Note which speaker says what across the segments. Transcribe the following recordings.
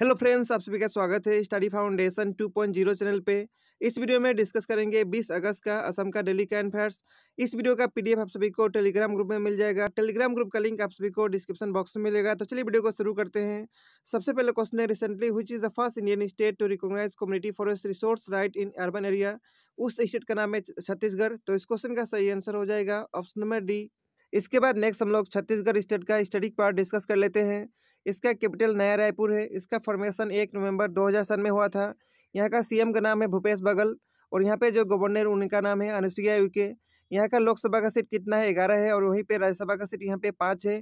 Speaker 1: hello friends आप सभी का स्वागत है स्टडी फाउंडेशन 2.0 चैनल पे इस वीडियो में डिस्कस करेंगे 20 अगस्त का असम का डेली करंट अफेयर्स इस वीडियो का पीडीएफ आप सभी को टेलीग्राम ग्रुप में मिल जाएगा टेलीग्राम ग्रुप का लिंक आप सभी को डिस्क्रिप्शन बॉक्स में मिलेगा तो चलिए वीडियो को शुरू करते हैं सबसे पहले क्वेश्चन है रिसेंटली हुई is the first Indian state to recognize community forest resource right in urban area उस स्टेट का नाम है छत्तीसगढ़ तो इस क्वेश्चन का सही आंसर हो जाएगा ऑप्शन नंबर डी इसके बाद नेक्स्ट हम लोग छत्तीसगढ़ स्टेट का स्टडी पार्ट डिस्कस कर लेते हैं इसका कैपिटल नया रायपुर है इसका फॉर्मेशन एक नवंबर सन में हुआ था यहाँ का सीएम का नाम है भूपेश बघल और यहाँ पे जो गवर्नर उनका नाम है अनुसुईया उइके यहाँ का लोकसभा का सीट कितना है ग्यारह है और वहीं पे राज्यसभा का सीट यहाँ पे पाँच है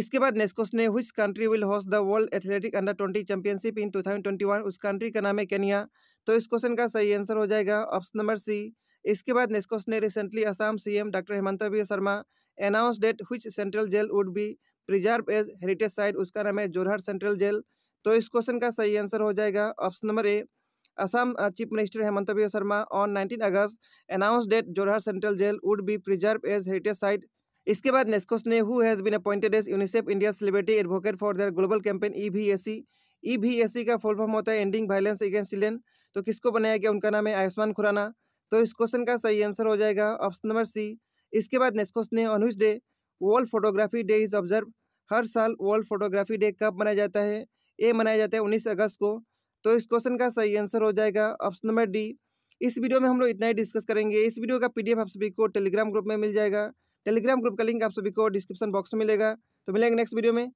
Speaker 1: इसके बाद नेक्स्ट क्वेश्चन ने हुई country will host the world athletic under twenty championship in one उस कंट्री का नाम है केनिया तो इस क्वेश्चन का सही आंसर हो जाएगा ऑप्शन नंबर सी इसके बाद नेक्स्ट क्वेश्चन ने recently Assam CM doctor Himanta Biswa Sarma announced हुई central jail would be preserved as heritage site उसका नाम है जोरहाट सेंट्रल जेल तो इस क्वेश्चन का सही आंसर हो जाएगा option number A Assam chief minister Himanta बिहार शर्मा ऑन 19 अगस्त announced Jorhat central jail would be preserved as heritage site इसके बाद नेक्स्ट क्वेश्चन है who has been appointed as UNICEF India celebrity advocate for their global campaign E B S C E B S C का full form होता है ending violence against children तो किसको बनाया गया उनका नाम है आयुष्मान खुराना तो इस क्वेश्चन का सही आंसर हो जाएगा ऑप्शन नंबर सी इसके बाद नेक्स्ट क्वेश्चन है on whose day world photography day is observed हर साल वर्ल्ड फोटोग्राफी डे कब मनाया जाता है ए मनाया जाता है उन्नीस अगस्त को तो इस क्वेश्चन का सही आंसर हो जाएगा ऑप्शन नंबर डी इस वीडियो में हम लोग इतना ही डिस्कस करेंगे इस वीडियो का पीडीएफ आप सभी को टेलीग्राम ग्रुप में मिल जाएगा टेलीग्राम ग्रुप का लिंक आप सभी को डिस्क्रिप्शन बॉक्स में मिलेगा तो मिलेंगे नेक्स्ट वीडियो में